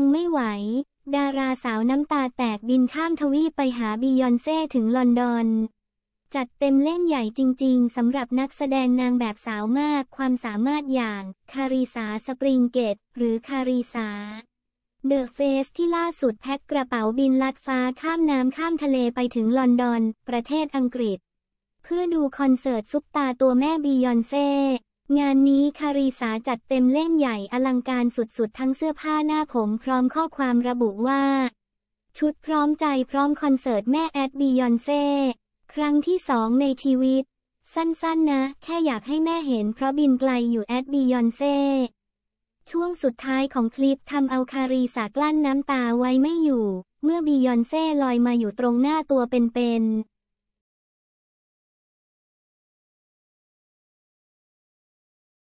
งไม่ไหว ดาราสาวน้ำตาแตกบินข้ามทวีปไปหาบียอนเซ่ถึงลอนดอน จัดเต็มเล่นใหญ่จริงๆสำหรับนักแสดงนางแบบสาวมากความสามารถอย่าง คาริสาสปริงเกตหรือคาริสาเดอะเฟสที่ล่าสุดแพ็คกระเป๋าบินลัดฟ้าข้ามน้ำข้ามทะเลไปถึงลอนดอน ประเทศอังกฤษ เพื่อดูคอนเสิร์ตซุปตาตัวแม่บียอนเซ่งานนี้คารีสาจัดเต็มเล่นใหญ่อลังการสุดๆ ทั้งเสื้อผ้าหน้าผมพร้อมข้อความระบุว่า ชุดพร้อมใจพร้อมคอนเสิร์ตแม่แอดบียอนเซ่ครั้งที่สองในชีวิต สั้นๆ นะแค่อยากให้แม่เห็นเพราะบินไกลอยู่แอดบียอนเซ่ช่วงสุดท้ายของคลิปทำเอาคารีสากลั้นน้ำตาไว้ไม่อยู่ เมื่อบียอนเซ่ลอยมาอยู่ตรงหน้าตัวเป็นๆ